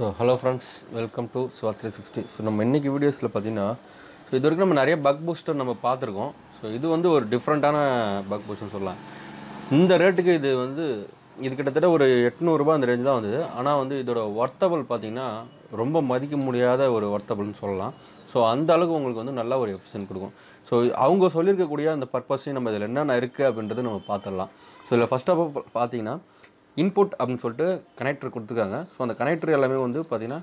so hello friends welcome to சுவா three sixty so நம்ம இன்றைக்கி வீடியோஸில் பார்த்தீங்கன்னா ஸோ இது வரைக்கும் நம்ம நிறைய பக் பூஸ்டர் நம்ம பார்த்துருக்கோம் ஸோ இது வந்து ஒரு டிஃப்ரெண்ட்டான பக் பூஸ்டர்னு சொல்லலாம் இந்த ரேட்டுக்கு இது வந்து இது கிட்டத்தட்ட ஒரு எட்நூறுரூபா அந்த ரேஞ்சு தான் வந்தது ஆனால் வந்து இதோட ஒர்த்தபிள் பார்த்திங்கன்னா ரொம்ப மதிக்க முடியாத ஒரு ஒர்த்தபிள்னு சொல்லலாம் ஸோ அந்த அளவுக்கு உங்களுக்கு வந்து நல்ல ஒரு எஃபிஷியன்ட் கொடுக்கும் ஸோ அவங்க சொல்லியிருக்கக்கூடிய அந்த பர்பஸையும் நம்ம இதில் என்னென்ன இருக்குது அப்படின்றத நம்ம பார்த்துடலாம் ஸோ இதில் ஃபஸ்ட் ஆஃப் பார்த்தீங்கன்னா இன்புட் அப்படின்னு சொல்லிட்டு கனெக்டர் கொடுத்துருக்காங்க ஸோ அந்த கனெக்டர் எல்லாமே வந்து பார்த்திங்கன்னா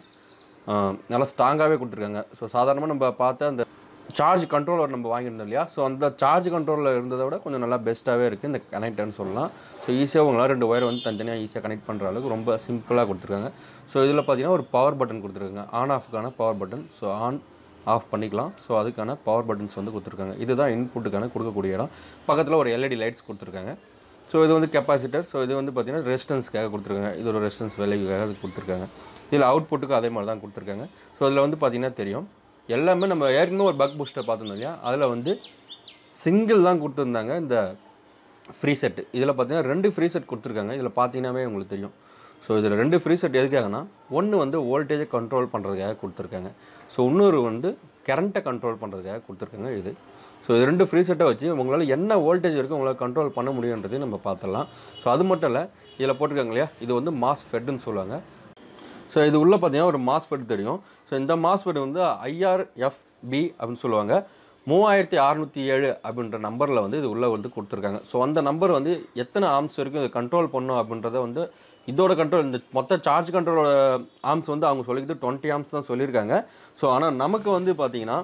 நல்லா ஸ்ட்ராங்காகவே கொடுத்துருக்காங்க ஸோ சாதாரணமாக நம்ம பார்த்த அந்த சார்ஜ் கண்ட்ரோலர் நம்ம வாங்கியிருந்தோம் இல்லையா ஸோ அந்த சார்ஜ் கண்ட்ரோலில் இருந்ததை விட கொஞ்சம் நல்லா பெஸ்ட்டாகவே இருக்குது இந்த கனெக்டர்னு சொல்லலாம் ஸோ ஈஸியாக உங்களால் ரெண்டு ஒயர் வந்து தனித்தனியாக ஈஸியாக கனெக்ட் பண்ணுற அளவுக்கு ரொம்ப சிம்பிளாக கொடுத்துருக்காங்க ஸோ இதில் பார்த்தீங்கன்னா ஒரு பவர் பட்டன் கொடுத்துருக்காங்க ஆன் ஆஃப்க்கான power button so on off பண்ணிக்கலாம் ஸோ அதுக்கான பவர் பட்டன்ஸ் வந்து கொடுத்துருக்காங்க இதுதான் இன்புட்டுக்கான கொடுக்கக்கூடிய இடம் பக்கத்தில் ஒரு எல்இடி லைட்ஸ் கொடுத்துருக்காங்க ஸோ இது வந்து கெப்பாசிட்டர் ஸோ இது வந்து பார்த்திங்கன்னா ரெசிஸ்டன்ஸ்க்காக கொடுத்துருக்காங்க இது ஒரு ரெசிஸ்டன்ஸ் விலைக்காக அது கொடுத்துருக்காங்க இதில் அவுட்புட்டுக்கும் அதே மாதிரி தான் கொடுத்துருக்காங்க ஸோ அதில் வந்து பார்த்திங்கன்னா தெரியும் எல்லாமே நம்ம ஏற்கனவே ஒரு பக் பூஸ்டர் பார்த்துருந்தோம் இல்லையா அதில் வந்து சிங்கிள் தான் கொடுத்துருந்தாங்க இந்த ஃப்ரீ செட் இதில் பார்த்திங்கன்னா ரெண்டு ஃப்ரீ செட் கொடுத்துருக்காங்க இதில் பார்த்தீங்கன்னாவே உங்களுக்கு தெரியும் ஸோ இதில் ரெண்டு ஃப்ரீ செட் எதுக்காகனா ஒன்று வந்து வோல்டேஜை கண்ட்ரோல் பண்ணுறதுக்காக கொடுத்துருக்காங்க ஸோ இன்னொரு வந்து கரண்ட்டை கண்ட்ரோல் பண்ணுறதுக்காக கொடுத்துருக்காங்க இது ஸோ இது ரெண்டு ஃப்ரீ செட்டை வச்சு உங்களால் என்ன வோல்டேஜ் இருக்குது உங்களால் கண்ட்ரோல் பண்ண முடியுன்றதையும் நம்ம பார்த்துடலாம் ஸோ அது மட்டும் இல்லை இதில் போட்டிருக்காங்க இல்லையா இது வந்து மாஸ் ஃபெட்டுன்னு சொல்லுவாங்க ஸோ இது உள்ளே பார்த்தீங்கன்னா ஒரு மாஸ்ஃபெட் தெரியும் ஸோ இந்த மாஸ்ஃபெட் வந்து ஐஆர்எஃப்பி அப்படின்னு சொல்லுவாங்க மூவாயிரத்தி அறநூற்றி ஏழு அப்படின்ற நம்பரில் வந்து இது உள்ளே வந்து கொடுத்துருக்காங்க ஸோ அந்த நம்பர் வந்து எத்தனை ஆர்ம்ஸ் வரைக்கும் இது கண்ட்ரோல் பண்ணும் அப்படின்றத வந்து இதோட கண்ட்ரோல் இந்த மொத்த சார்ஜ் கண்ட்ரோலோட ஆர்ம்ஸ் வந்து அவங்க சொல்லிக்கிறது டுவெண்ட்டி ஆர்ம்ஸ் தான் சொல்லியிருக்காங்க ஸோ ஆனால் நமக்கு வந்து பார்த்திங்கன்னா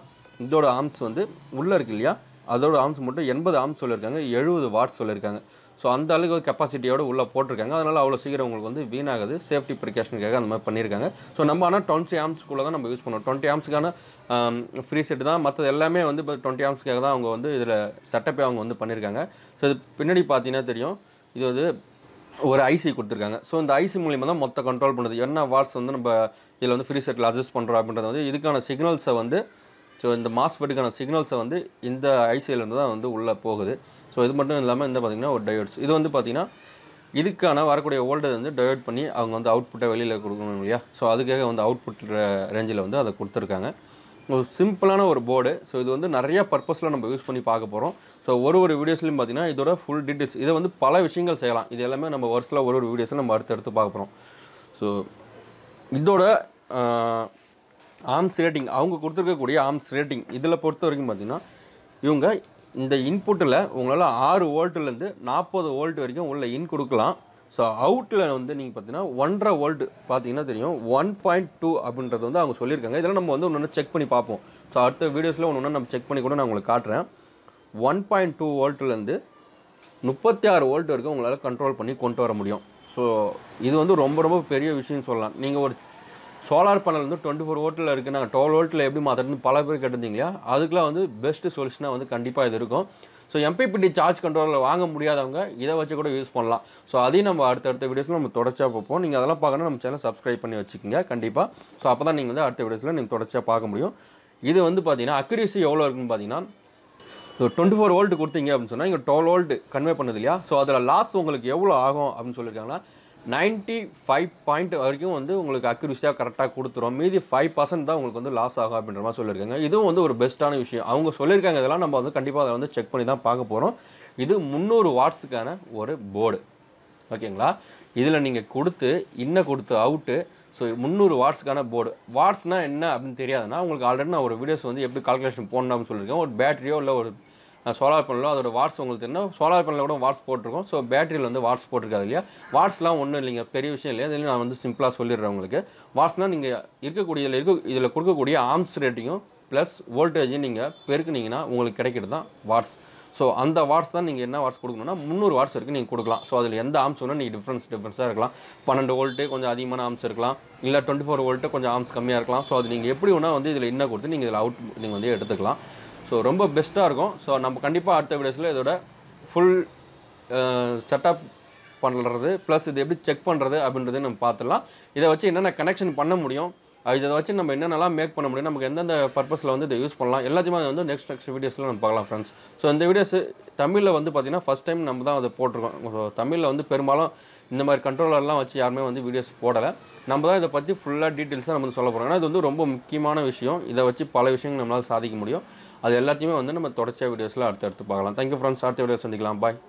இதோட ஆர்ம்ஸ் வந்து உள்ளே இருக்கு இல்லையா அதோட ஆர்ம்ஸ் மட்டும் எண்பது ஆர்ம்ஸ் சொல்லியிருக்காங்க எழுபது வாட்ஸ் சொல்லியிருக்காங்க ஸோ அந்த அளவுக்கு ஒரு கெப்பாசிட்டியோடு உள்ளே போட்டிருக்காங்க அதனால் அவ்வளோ சீக்கிரம் உங்களுக்கு வந்து வீணாகுது சேஃப்டி ப்ரிகாஷனுக்காக அந்த மாதிரி பண்ணியிருக்காங்க ஸோ நம்ம ஆனால் டுவெண்ட்டி ஆம்ஸ்க்குள்ளே தான் நம்ம யூஸ் பண்ணுவோம் டுவெண்ட்டி ஆம்ஸ்க்கான ஃப்ரீ செட்டு தான் மற்றது எல்லாமே வந்து இப்போ டுவெண்ட்டி ஆம்ஸ்க்காக தான் அவங்க வந்து இதில் செட்டப்பே அவங்க வந்து பண்ணியிருக்காங்க ஸோ இது பின்னாடி பார்த்தீங்கன்னா தெரியும் இது வந்து ஒரு ஐசி கொடுத்துருக்காங்க ஸோ இந்த ஐசி மூலியமாக தான் மொத்த கண்ட்ரோல் பண்ணுறது என்ன வாட்ஸ் வந்து நம்ம இதில் வந்து ஃப்ரீ செட்டில் அட்ஜஸ்ட் பண்ணுறோம் அப்படின்றது வந்து இதுக்கான சிக்னல்ஸை வந்து ஸோ இந்த மாஸ்ஃபெட்டுக்கான சிக்னல்ஸை வந்து இந்த ஐசியிலேருந்து தான் வந்து உள்ளே போகுது ஸோ இது மட்டும் இல்லாமல் இந்த பார்த்திங்கன்னா ஒரு டயோட்ஸ் இது வந்து பார்த்திங்கன்னா இதுக்கான வரக்கூடிய ஓல்டேஜ் வந்து டயோட் பண்ணி அவங்க வந்து அவுட்புட்டை வெளியில் கொடுக்கணும் இல்லையா ஸோ அதுக்காக வந்து அவுட்புட் ரேஞ்சில் வந்து அதை கொடுத்துருக்காங்க ஒரு சிம்பிளான ஒரு போர்டு ஸோ இது வந்து நிறைய பர்பஸில் நம்ம யூஸ் பண்ணி பார்க்க போகிறோம் ஸோ ஒரு ஒரு வீடியோஸ்லையும் பார்த்திங்கன்னா இதோட ஃபுல் டீட்டெயில்ஸ் இதை வந்து பல விஷயங்கள் செய்யலாம் இது எல்லாமே நம்ம வருஷத்தில் ஒரு ஒரு வீடியோஸும் நம்ம அடுத்து எடுத்து பார்க்க போகிறோம் ஸோ இதோட ஆர்ம்ஸ் ரேட்டிங் அவங்க கொடுத்துருக்கக்கூடிய ஆம்ஸ் ரேட்டிங் இதில் பொறுத்த வரைக்கும் பார்த்திங்கன்னா இவங்க இந்த இன்புட்டில் உங்களால் ஆறு வோல்ட்டுலேருந்து நாற்பது ஓல்ட் வரைக்கும் உள்ள இன் கொடுக்கலாம் ஸோ அவுட்டில் வந்து நீங்கள் பார்த்தீங்கன்னா ஒன்றரை வோல்ட் பார்த்தீங்கன்னா தெரியும் ஒன் பாயிண்ட் டூ அப்படின்றது வந்து அவங்க சொல்லியிருக்காங்க இதெல்லாம் நம்ம வந்து ஒன்று செக் பண்ணி பார்ப்போம் ஸோ அடுத்த வீடியோஸில் ஒன்று ஒன்று நம்ம செக் பண்ணி கூட நான் உங்களுக்கு காட்டுறேன் ஒன் பாயிண்ட் டூ வோல்ட்லேருந்து முப்பத்தி ஆறு வோல்ட் வரைக்கும் உங்களால் கண்ட்ரோல் பண்ணி கொண்டு வர முடியும் ஸோ இது வந்து ரொம்ப ரொம்ப பெரிய விஷயம்னு சொல்லலாம் நீங்கள் ஒரு சோலார் பேனல் வந்து டுவெண்ட்டி ஃபோர் ஓட்டில் இருக்குது நாங்கள் டுவெல் ஓட்டில் எப்படி மாற்றுறதுன்னு பல பேர் கேட்டிருந்தீங்களா அதுக்கெலாம் வந்து பெஸ்ட்டு சொல்யூஷனாக வந்து கண்டிப்பாக இது இருக்கும் ஸோ எம்பிபிடி சார்ஜ் கண்ட்ரோலில் வாங்க முடியாதவங்க இதை வச்சு கூட யூஸ் பண்ணலாம் ஸோ அதையும் நம்ம அடுத்தடுத்த வீடியோஸில் நம்ம தொடர்ச்சியாக பார்ப்போம் நீங்கள் அதெல்லாம் பார்க்கணும் நம்ம சேனல் சப்ஸ்கிரைப் பண்ணி வச்சுக்கோங்க கண்டிப்பாக ஸோ அப்போ தான் நீங்கள் வந்து அடுத்த வீடியோஸில் நீங்கள் தொடர்ச்சியாக பார்க்க முடியும் இது வந்து பார்த்தீங்கன்னா அக்ரிசி எவ்வளோ இருக்குன்னு பார்த்தீங்கன்னா ஸோ டுவெண்ட்டி ஃபோர் வோல்ட் கொடுத்தீங்க அப்படின்னு சொன்னால் இங்கே டுவெல் வோல்ட் கன்வே பண்ணுது இல்லையா ஸோ அதில் லாஸ் உங்களுக்கு எவ்வளோ ஆகும் அப்படின்னு சொல்லியிருக்காங்கன்னா நைன்ட்டி ஃபைவ் பாயிண்ட் வரைக்கும் வந்து உங்களுக்கு அக்யூரிசியாக கரெக்டாக கொடுத்துரும் மீதி ஃபைவ் பர்சன்ட் தான் உங்களுக்கு வந்து லாஸ் ஆகும் அப்படின்ற மாதிரி சொல்லியிருக்காங்க இதுவும் வந்து ஒரு பெஸ்ட்டான விஷயம் அவங்க சொல்லியிருக்காங்க இதெல்லாம் நம்ம வந்து கண்டிப்பாக அதை வந்து செக் பண்ணி தான் பார்க்க போகிறோம் இது முந்நூறு வாட்ஸுக்கான ஒரு போர்டு ஓகேங்களா இதில் நீங்கள் கொடுத்து இன்னும் கொடுத்து அவுட்டு ஸோ முந்நூறு வாட்ஸுக்கான போர்டு வாட்ஸ்னால் என்ன அப்படின்னு தெரியாதுன்னா உங்களுக்கு ஆல்ரெடி நான் ஒரு வீடியோஸ் வந்து எப்படி கால்குலேஷன் போடணும் அப்படின்னு சொல்லியிருக்கேன் ஒரு பேட்டரியோ இல்லை ஒரு சோலார் பேனலும் அதோட வாட்ஸ் உங்களுக்கு தெரியும் சோலார் பேனலில் கூட வாட்ஸ் போட்டிருக்கோம் ஸோ பேட்டரியில் வந்து வாட்ஸ் போட்டிருக்காது இல்லையா வாட்ஸ்லாம் ஒன்றும் இல்லைங்க பெரிய விஷயம் இல்லையா இதில் நான் வந்து சிம்பிளாக சொல்லிடுறேன் உங்களுக்கு வாட்ஸ்னால் நீங்கள் இருக்கக்கூடிய இதில் இருக்க இதில் கொடுக்கக்கூடிய ஆர்ம்ஸ் ரேட்டிங்கும் ப்ளஸ் வோல்டேஜையும் நீங்கள் பெருக்குனிங்கன்னா உங்களுக்கு கிடைக்கிறது தான் வாட்ஸ் ஸோ அந்த வாட்ஸ் தான் நீங்கள் என்ன வாட்ஸ் கொடுக்கணும்னா முந்நூறு வாட்ஸ் வரைக்கும் நீங்கள் கொடுக்கலாம் ஸோ அதில் எந்த ஆம்ஸ் வேணும் நீங்கள் டிஃப்ரென்ஸ் டிஃப்ரென்ஸாக இருக்கலாம் பன்னெண்டு வோல்ட்டு கொஞ்சம் அதிகமான ஆம்ஸ் இருக்கலாம் இல்லை டுவெண்ட்டி ஃபோர் வோல்ட்டு கொஞ்சம் ஆம்ஸ் கம்மியாக இருக்கலாம் ஸோ அது நீங்கள் எப்படி வேணால் வந்து இதில் என்ன கொடுத்து நீங்கள் இதில் அவுட் நீங்கள் வந்து எடுத்துக்கலாம் ஸோ ரொம்ப பெஸ்ட்டாக இருக்கும் ஸோ நம்ம கண்டிப்பாக அடுத்த வீடியோஸில் இதோட ஃபுல் செட்டப் பண்ணுறது ப்ளஸ் இது எப்படி செக் பண்ணுறது அப்படின்றத நம்ம பார்த்துடலாம் இதை வச்சு என்னென்ன கனெக்ஷன் பண்ண முடியும் இதை வச்சு நம்ம என்னென்னலாம் மேக் பண்ண முடியும் நமக்கு எந்தெந்த பர்பஸில் வந்து இதை யூஸ் பண்ணலாம் எல்லாத்தையுமே வந்து நெக்ஸ்ட் நெக்ஸ்ட் வீடியோஸில் நம்ம பார்க்கலாம் ஃப்ரெண்ட்ஸ் ஸோ இந்த வீடியோஸ் தமிழில் வந்து பார்த்திங்கன்னா ஃபஸ்ட் டைம் நம்ம தான் அதை போட்டிருக்கோம் ஸோ தமிழில் வந்து பெரும்பாலும் இந்த மாதிரி கண்ட்ரோலர்லாம் வச்சு யாருமே வந்து வீடியோஸ் போடலை நம்ம தான் இதை பற்றி ஃபுல்லாக டீட்டெயில்ஸாக நம்ம வந்து சொல்ல போகிறோம் ஏன்னா இது வந்து ரொம்ப முக்கியமான விஷயம் இதை வச்சு பல விஷயங்கள் நம்மளால் சாதிக்க முடியும் அது எல்லாத்தையுமே வந்து நம்ம தொடர்ச்சியாக வீடியோஸில் எடுத்து பார்க்கலாம் தேங்க்யூ ஃப்ரெண்ட்ஸ் அடுத்த வீடியோ சந்திக்கலாம் பாய்